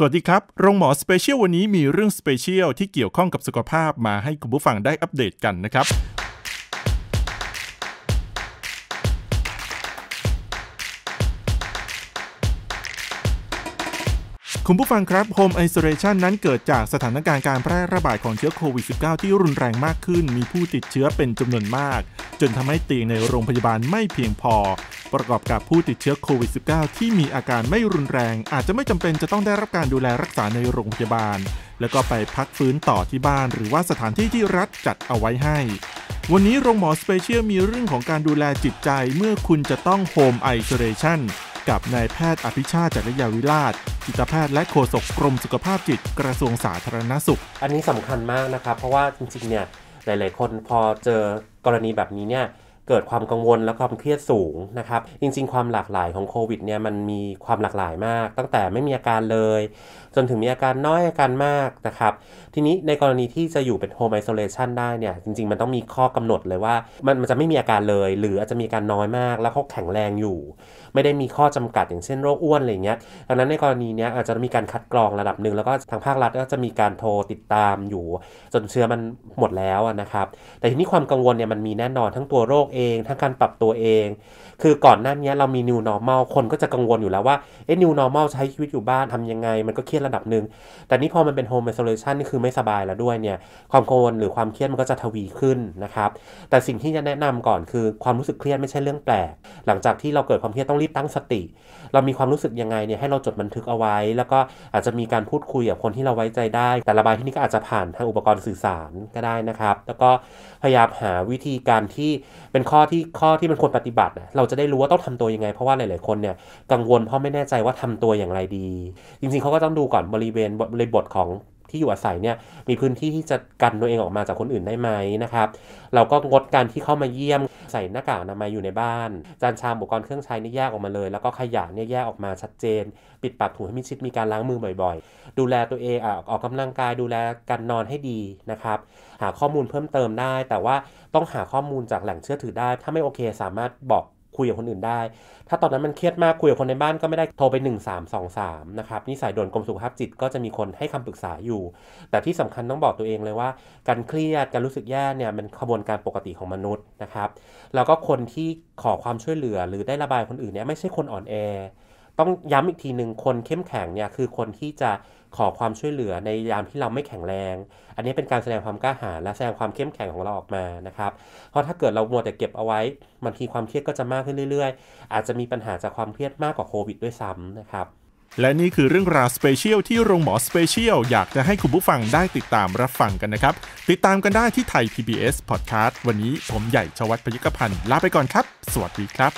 สวัสดีครับ โรงหมอสเปเชียลวันนี้มีเรื่องสเปเชียลที่เกี่ยวข้องกับสุขภาพมาให้คุณผู้ฟังได้อัปเดตกันนะครับ คุณผู้ฟังครับโฮมไอโซเลชันนั้นเกิดจากสถานการณ์การแพร่ระบาดของเชื้อโควิด -19 ที่รุนแรงมากขึ้น มีผู้ติดเชื้อเป็นจำนวนมาก จนทำให้เตียงในโรงพยาบาลไม่เพียงพอประกอบกับผู้ติดเชื้อโควิด -19 ที่มีอาการไม่รุนแรง อาจจะไม่จำเป็นจะต้องได้รับการดูแลรักษาในโรงพยาบาล แล้วก็ไปพักฟื้นต่อที่บ้านหรือว่าสถานที่ที่รัฐจัดเอาไว้ให้ วันนี้โรงหมอสเปเชียลมีเรื่องของการดูแลจิตใจ เมื่อคุณจะต้องโฮมไอโซเลชันกับนายแพทย์อภิชาติจริยาวิราชจิตแพทย์และโฆษกกรมสุขภาพจิตกระทรวงสาธารณสุข อันนี้สำคัญมากนะครับเพราะว่าจริงๆเนี่ยหลาย ๆ คนพอเจอกรณีแบบนี้เนี่ยเกิดความกังวลและความเครียดสูงนะครับจริงๆความหลากหลายของโควิดเนี่ยมันมีความหลากหลายมากตั้งแต่ไม่มีอาการเลย จนถึงมีอาการน้อยอาการมากนะครับทีนี้ในกรณีที่จะอยู่เป็นโฮมไอโซเลชันได้เนี่ยจริงๆมันต้องมีข้อกำหนดเลยว่ามันมันจะไม่มีอาการเลย หรืออาจจะมีการน้อยมาก แล้วเขาแข็งแรงอยู่ ไม่ได้มีข้อจำกัดอย่างเช่นโรคอ้วนอะไรเงี้ยดังนั้นในกรณีเนี้ยอาจจะมีการคัดกรองระดับหนึ่งแล้วก็ทางภาครัฐก็จะมีการโทรติดตามอยู่จนเชื้อมันหมดแล้วนะครับแต่ทีนี้ความกังวลเนี่ยมันมีแน่นอนทั้งตัวโรคเองทั้งการปรับตัวเอง คือก่อนหน้านี้เรามี new normal คนก็จะกังวลอยู่แล้วว่าเอ๊ะ new normal ใช้ชีวิตอยู่บ้านทำยังไง มันก็เครียดระดับหนึ่ง แต่นี่พอมันเป็น home isolation นี่คือไม่สบายแล้วด้วยเนี่ยความกังวลหรือความเครียดมันก็จะทวีขึ้นนะครับ แต่สิ่งที่จะแนะนำก่อนคือความรู้สึกเครียดไม่ใช่เรื่องแปลก หลังจากที่เราเกิดความเครียดต้องรีบตั้งสติ เรามีความรู้สึกยังไงเนี่ยให้เราจดบันทึกเอาไว้ แล้วก็อาจจะมีการพูดคุยกับคนที่เราไว้ใจได้ แต่ระบายที่นี่ก็อาจจะผ่านทางอุปกรณ์สื่อสารก็ได้นะครับแล้วก็พยายามหาวิธีการที่เป็นข้อที่ข้อที่มันควรปฏิบัติ เราจะได้รู้ว่าต้องทำตัวยังไง เพราะว่าหลายๆคนเนี่ยกังวลเพราะไม่แน่ใจว่าทำตัวอย่างไรดี จริง ๆ เขาก็ต้องดูก่อนบริเวณ บริบทของที่อยู่อาศัยเนี่ยมีพื้นที่ที่จะกันตัวเองออกมาจากคนอื่นได้ไหมนะครับเราก็งดการที่เข้ามาเยี่ยมใส่หน้ากากอนามัยอยู่ในบ้านจานชามอุปกรณ์เครื่องใช้นี่แยกออกมาเลย แล้วก็ขยะเนี่ยแยกออกมาชัดเจน ปิดปากถุงให้มิดชิดมีการล้างมือบ่อย ๆ ดูแลตัวเองอออกกำลังกายดูแลการนอนให้ดีนะครับหาข้อมูลเพิ่มเติมได้ แต่ว่าต้องหาข้อมูลจากแหล่งเชื่อถือได้ ถ้าไม่โอเคสามารถบอกคุยกับคนอื่นได้ ถ้าตอนนั้นมันเครียดมาก คุยกับคนในบ้านก็ไม่ได้โทรไป 1323นะครับนี่สายด่วนกรมสุขภาพจิต ก็จะมีคนให้คำปรึกษาอยู่ แต่ที่สำคัญต้องบอกตัวเองเลยว่า การเครียด การรู้สึกแย่เนี่ยมันขบวนการปกติของมนุษย์นะครับ แล้วก็คนที่ขอความช่วยเหลือหรือได้ระบายคนอื่นเนี่ยไม่ใช่คนอ่อนแอต้องย้ำอีกทีหนึ่งคนเข้มแข็งเนี่ย คือคนที่จะขอความช่วยเหลือในยามที่เราไม่แข็งแรง อันนี้เป็นการแสดงความกล้าหาญและแสดงความเข้มแข็งของเราออกมานะครับเพราะถ้าเกิดเรามัวแต่เก็บเอาไว้บางทีความเครียดก็จะมากขึ้นเรื่อย ๆ อาจจะมีปัญหาจากความเครียดมากกว่าโควิด ด้วยซ้ำนะครับ และนี่คือเรื่องราวสเปเชียลที่โรงหมอสเปเชียลอยากจะให้คุณผู้ฟังได้ติดตามรับฟังกันนะครับติดตามกันได้ที่ไทย PBS Podcast วันนี้ผมใหญ่ชวัตพยกพันธ์ลาไปก่อนครับสวัสดีครับ